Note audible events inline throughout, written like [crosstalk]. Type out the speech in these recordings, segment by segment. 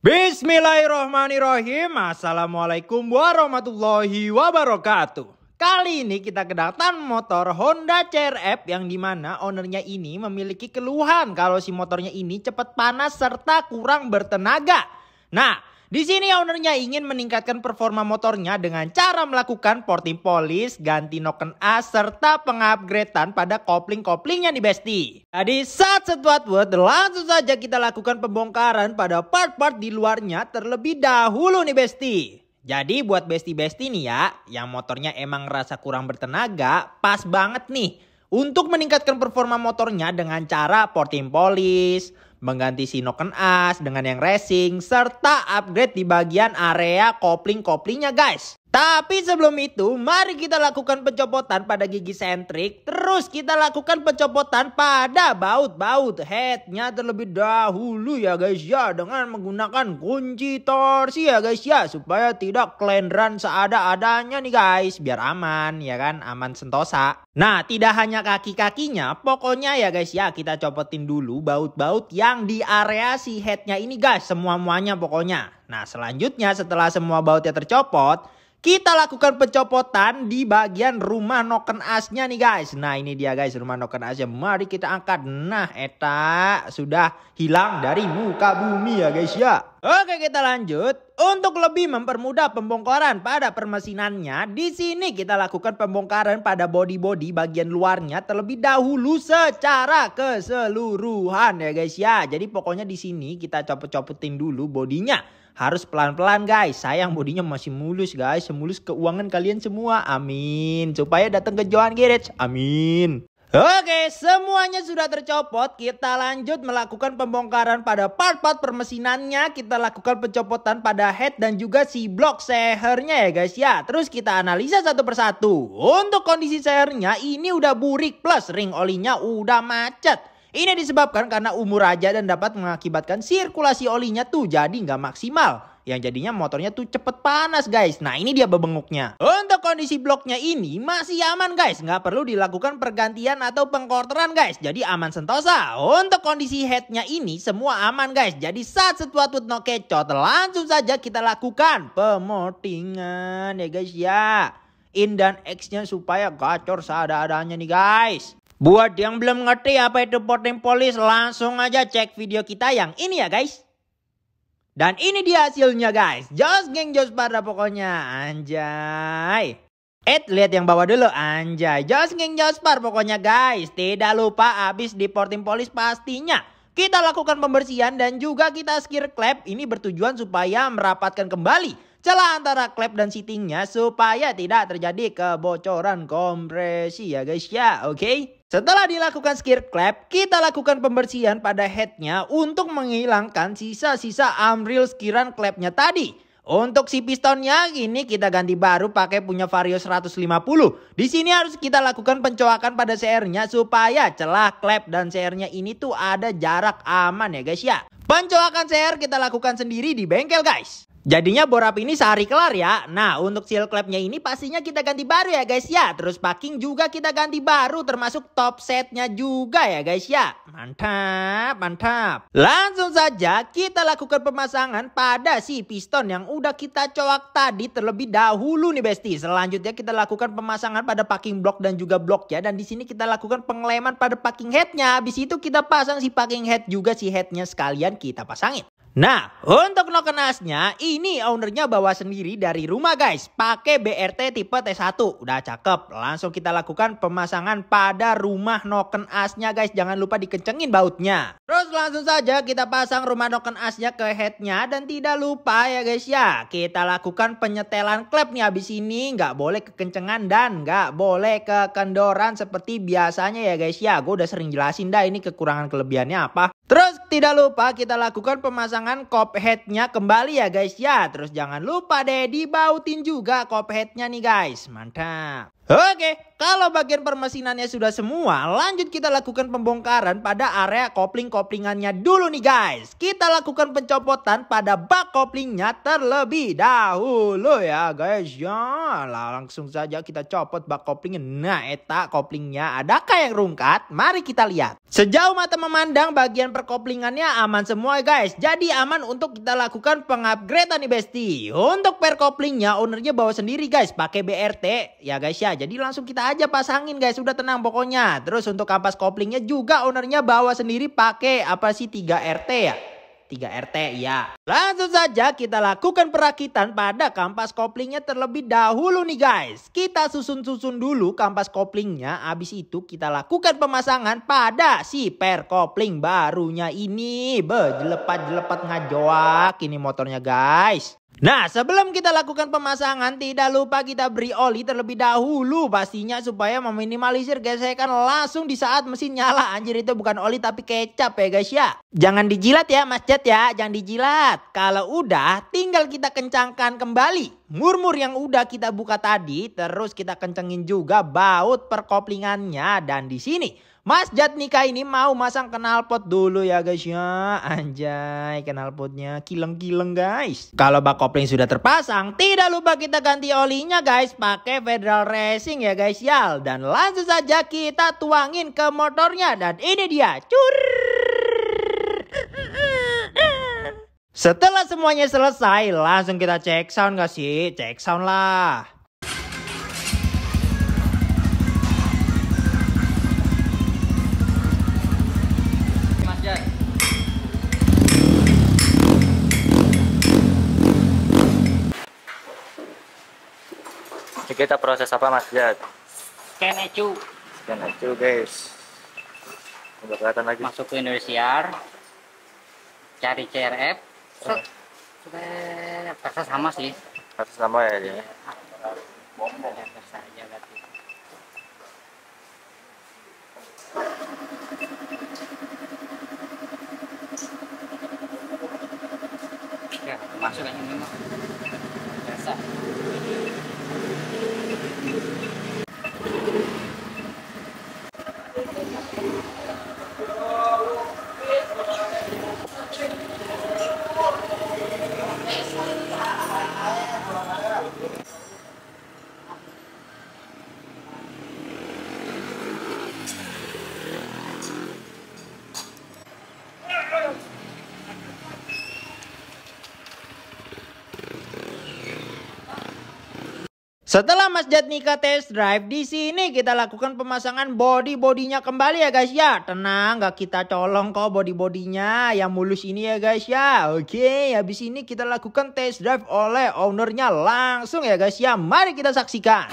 Bismillahirrohmanirrohim Assalamualaikum warahmatullahi wabarakatuh Kali ini kita kedatangan motor Honda CRF yang dimana ownernya ini memiliki keluhan kalau si motornya ini cepat panas serta kurang bertenaga. Nah, di sini ownernya ingin meningkatkan performa motornya dengan cara melakukan porting polis, ganti noken as, serta pengupgradean pada kopling-koplingnya di besti. Jadi saat setuat word langsung saja kita lakukan pembongkaran pada part-part di luarnya terlebih dahulu nih besti. Jadi buat besti-besti nih ya, yang motornya emang rasa kurang bertenaga, pas banget nih untuk meningkatkan performa motornya dengan cara porting polis, mengganti sinoken as dengan yang racing, serta upgrade di bagian area kopling-koplingnya guys. Tapi sebelum itu, mari kita lakukan pencopotan pada gigi sentrik. Terus kita lakukan pencopotan pada baut-baut headnya terlebih dahulu ya guys ya. Dengan menggunakan kunci torsi ya guys ya. Supaya tidak kelenderan seada-adanya nih guys. Biar aman ya kan, aman sentosa. Nah tidak hanya kaki-kakinya, pokoknya ya guys ya. Kita copotin dulu baut-baut yang di area si headnya ini guys. Semua-muanya pokoknya. Nah selanjutnya setelah semua bautnya tercopot. Kita lakukan pencopotan di bagian rumah noken asnya nih guys. Nah ini dia guys rumah noken asnya. Mari kita angkat. Nah eta sudah hilang dari muka bumi ya guys ya. Oke kita lanjut. Untuk lebih mempermudah pembongkaran pada permesinannya, di sini kita lakukan pembongkaran pada body-body bagian luarnya terlebih dahulu secara keseluruhan ya guys ya. Jadi pokoknya di sini kita copot-copotin dulu bodinya. Harus pelan-pelan guys. Sayang bodinya masih mulus guys. Semulus keuangan kalian semua. Amin. Supaya datang ke Johan Garage. Amin. Oke, semuanya sudah tercopot. Kita lanjut melakukan pembongkaran pada part-part permesinannya. Kita lakukan pencopotan pada head dan juga si blok sehernya ya guys ya. Terus kita analisa satu persatu. Untuk kondisi sehernya ini udah burik plus ring olinya udah macet. Ini disebabkan karena umur raja dan dapat mengakibatkan sirkulasi olinya tuh jadi nggak maksimal. Yang jadinya motornya tuh cepet panas guys. Nah ini dia bebenguknya. Untuk kondisi bloknya ini masih aman guys. Nggak perlu dilakukan pergantian atau pengkorteran guys. Jadi aman sentosa. Untuk kondisi headnya ini semua aman guys. Jadi saat setuatut no kecot langsung saja kita lakukan pemotingan ya guys ya. In dan X-nya supaya gacor seada-adanya nih guys. Buat yang belum ngerti apa itu boarding police, langsung aja cek video kita yang ini ya guys. Dan ini dia hasilnya guys. Jos geng jos pada pokoknya. Anjay. Eh, lihat yang bawah dulu. Anjay. Jos geng jos par pokoknya guys. Tidak lupa abis di porting police pastinya. Kita lakukan pembersihan dan juga kita skir klep Ini bertujuan supaya merapatkan kembali celah antara klep dan seatingnya supaya tidak terjadi kebocoran kompresi ya guys ya. Oke. Okay? Setelah dilakukan skir clap, kita lakukan pembersihan pada headnya untuk menghilangkan sisa-sisa amril skiran clapnya tadi. Untuk si pistonnya ini kita ganti baru pakai punya Vario 150. Di sini harus kita lakukan pencoakan pada CR-nya supaya celah klep dan CR-nya ini tuh ada jarak aman ya guys ya. Pencoakan CR kita lakukan sendiri di bengkel guys. Jadinya borap ini sehari kelar ya. Nah, untuk seal clapnya ini pastinya kita ganti baru ya guys ya. Terus packing juga kita ganti baru termasuk top setnya juga ya guys ya. Mantap, mantap. Langsung saja kita lakukan pemasangan pada si piston yang udah kita coak tadi terlebih dahulu nih besti. Selanjutnya kita lakukan pemasangan pada packing block dan juga block ya. Dan di sini kita lakukan pengeleman pada packing headnya. Habis itu kita pasang si packing head juga si headnya sekalian kita pasangin. Nah, untuk nokenasnya asnya, ini ownernya bawa sendiri dari rumah guys. Pakai BRT tipe T1. Udah cakep. Langsung kita lakukan pemasangan pada rumah noken asnya guys. Jangan lupa dikencengin bautnya. Terus langsung saja kita pasang rumah noken asnya ke headnya. Dan tidak lupa ya guys ya. Kita lakukan penyetelan klep nih abis ini. Nggak boleh kekencengan dan nggak boleh kekendoran seperti biasanya ya guys ya. Gue udah sering jelasin dah ini kekurangan kelebihannya apa tidak lupa kita lakukan pemasangan cop headnya kembali ya guys ya. Terus jangan lupa deh dibautin juga cop headnya nih guys. Mantap. Oke, kalau bagian permesinannya sudah semua, lanjut kita lakukan pembongkaran pada area kopling-koplingannya dulu nih guys. Kita lakukan pencopotan pada bak koplingnya terlebih dahulu ya guys. Ya, lah langsung saja kita copot bak koplingnya. Nah, eta koplingnya adakah yang rungkat? Mari kita lihat. Sejauh mata memandang bagian perkoplingannya aman semua guys. Jadi aman untuk kita lakukan pengupgrade nih besti. Untuk perkoplingnya ownernya bawa sendiri guys, pakai BRT ya guys ya. Jadi langsung kita aja pasangin guys, sudah tenang pokoknya. Terus untuk kampas koplingnya juga ownernya bawa sendiri pakai apa sih 3RT ya? 3 RT ya. Langsung saja kita lakukan perakitan pada kampas koplingnya terlebih dahulu nih guys. Kita susun-susun dulu kampas koplingnya. Abis itu kita lakukan pemasangan pada si per kopling barunya ini. Bejelepat-jelepat ngajoak ini motornya guys. Nah, sebelum kita lakukan pemasangan, tidak lupa kita beri oli terlebih dahulu pastinya supaya meminimalisir gesekan langsung di saat mesin nyala. Anjir itu bukan oli tapi kecap ya guys ya. Jangan dijilat ya Mas Jet ya, jangan dijilat. Kalau udah, tinggal kita kencangkan kembali. Murmur yang udah kita buka tadi, terus kita kencengin juga baut perkoplingannya dan di sini Mas Jatnika ini mau masang knalpot dulu ya guys ya. Anjay, knalpotnya kileng-kileng guys. Kalau bak kopling sudah terpasang, tidak lupa kita ganti olinya guys pakai Federal Racing ya guys ya. Dan langsung saja kita tuangin ke motornya dan ini dia. Cur. Setelah semuanya selesai, langsung kita cek sound gak sih? Cek sound lah. kita proses apa Mas Jad? Scan ecu. Scan ecu guys. nggak kelihatan lagi. Masuk ke Indosiar. Cari CRF. Set. Proses sama sih. Proses sama ya dia. Ya, masuk aja ini Biasa. Setelah masjid nikah test drive, di sini kita lakukan pemasangan body-bodinya kembali ya guys ya. Tenang, nggak kita colong kok body-bodinya yang mulus ini ya guys ya. Oke, habis ini kita lakukan test drive oleh ownernya langsung ya guys ya. Mari kita saksikan.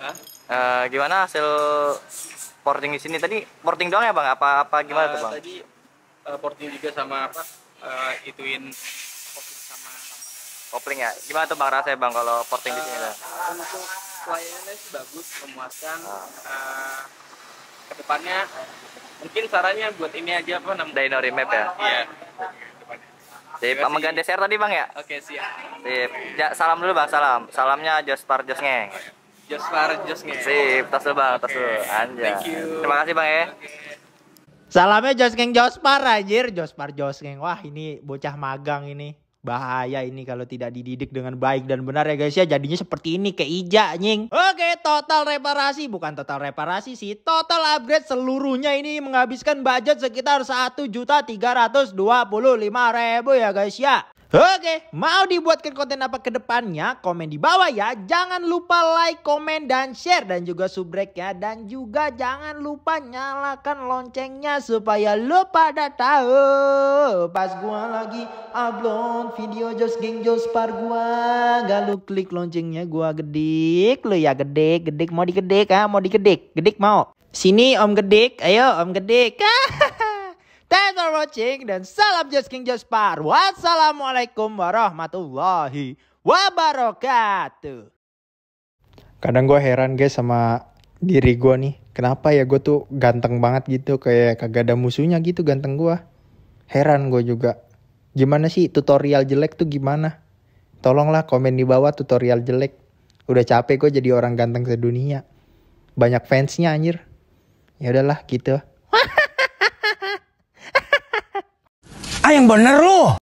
Hah? Uh, gimana hasil porting di sini tadi porting doang ya bang apa apa gimana uh, tuh eh, bang tadi uh, porting juga sama apa uh, ituin porting sama, sama kopling ya gimana tuh bang rasanya bang kalau porting uh, di sini untuk pelayanannya sih bagus memuaskan uh. Ah. Uh, kedepannya mungkin sarannya buat ini aja apa namanya Dino remap ya iya Sip, iya. sama Gandeser tadi bang ya? Oke, okay, siap. Sip. Ja, salam dulu bang, salam. Salamnya Jos Parjos Ngeng. Jos far Jos Nge. Sip, tas dulu bang, tas Okay. Anjay. Thank you. Terima kasih bang ya. Okay. Salamnya Josgeng Jospar anjir, Jospar Josgeng. Wah, ini bocah magang ini. Bahaya ini kalau tidak dididik dengan baik dan benar ya guys ya. Jadinya seperti ini kayak Ija nying. Oke, total reparasi. Bukan total reparasi sih. Total upgrade seluruhnya ini menghabiskan budget sekitar 1.325.000 ya guys ya. Oke, mau dibuatkan konten apa ke depannya? Komen di bawah ya. Jangan lupa like, komen, dan share. Dan juga subrek ya. Dan juga jangan lupa nyalakan loncengnya supaya lo pada tahu. Pas gua lagi upload video Jos Geng Jos Par gua. Gak lu klik loncengnya gua gedik. Lo ya gedik, gedik. Mau digedik ah, mau digedik. Gedik mau. Sini om gedik, ayo om gedik. [laughs] Thanks for watching dan salam Just King Jospar. Wassalamualaikum warahmatullahi wabarakatuh. Kadang gue heran guys sama diri gue nih. Kenapa ya gue tuh ganteng banget gitu kayak kagak ada musuhnya gitu ganteng gue. Heran gue juga. Gimana sih tutorial jelek tuh gimana? Tolonglah komen di bawah tutorial jelek. Udah capek gue jadi orang ganteng sedunia. Banyak fansnya anjir. Ya udahlah gitu. [laughs] ay ang banaro!